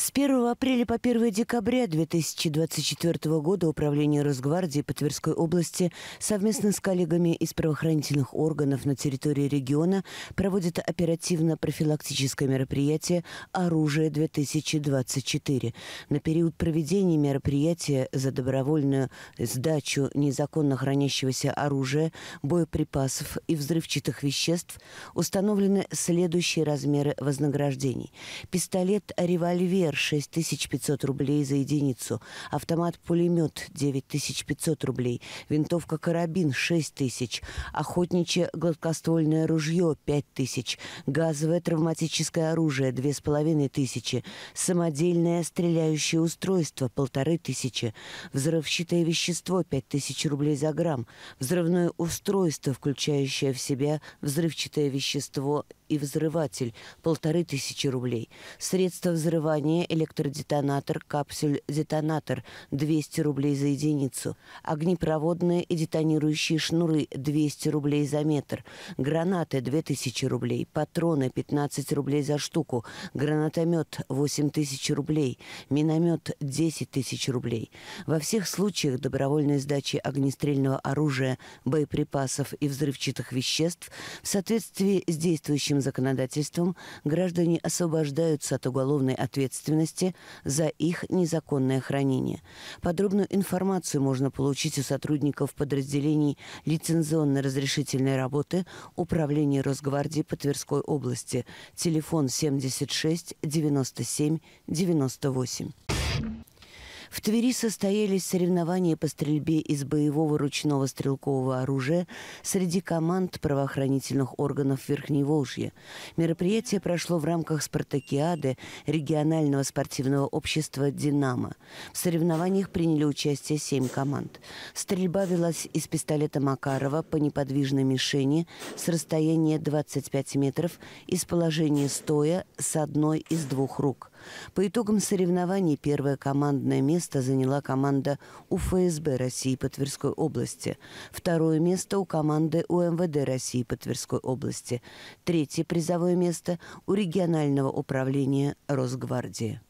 С 1 апреля по 1 декабря 2024 года Управление Росгвардии по Тверской области совместно с коллегами из правоохранительных органов на территории региона проводит оперативно-профилактическое мероприятие «Оружие-2024». На период проведения мероприятия за добровольную сдачу незаконно хранящегося оружия, боеприпасов и взрывчатых веществ установлены следующие размеры вознаграждений. Пистолет «Револьвер» РСФСР 6500 рублей за единицу, автомат-пулемет 9500 рублей, винтовка-карабин 6000, охотничье гладкоствольное ружье 5000, газовое травматическое оружие 2500, самодельное стреляющее устройство 1500, взрывчатое вещество 5000 рублей за грамм, взрывное устройство, включающее в себя взрывчатое вещество и взрыватель – полторы тысячи рублей. Средство взрывания – электродетонатор, капсюль-детонатор – 200 рублей за единицу. Огнепроводные и детонирующие шнуры – 200 рублей за метр. Гранаты – 2000 рублей. Патроны – 15 рублей за штуку. Гранатомет – 8 тысяч рублей. Миномет – 10 тысяч рублей. Во всех случаях добровольной сдачи огнестрельного оружия, боеприпасов и взрывчатых веществ в соответствии с действующим законодательством граждане освобождаются от уголовной ответственности за их незаконное хранение. Подробную информацию можно получить у сотрудников подразделений лицензионно-разрешительной работы Управления Росгвардии по Тверской области. Телефон 76 97 98. В Твери состоялись соревнования по стрельбе из боевого ручного стрелкового оружия среди команд правоохранительных органов Верхневолжья. Мероприятие прошло в рамках спартакиады регионального спортивного общества «Динамо». В соревнованиях приняли участие семь команд. Стрельба велась из пистолета Макарова по неподвижной мишени с расстояния 25 метров из положения стоя с одной из двух рук. По итогам соревнований первое командное место заняла команда УФСБ России по Тверской области, второе место у команды УМВД России по Тверской области, третье призовое место у регионального управления Росгвардии.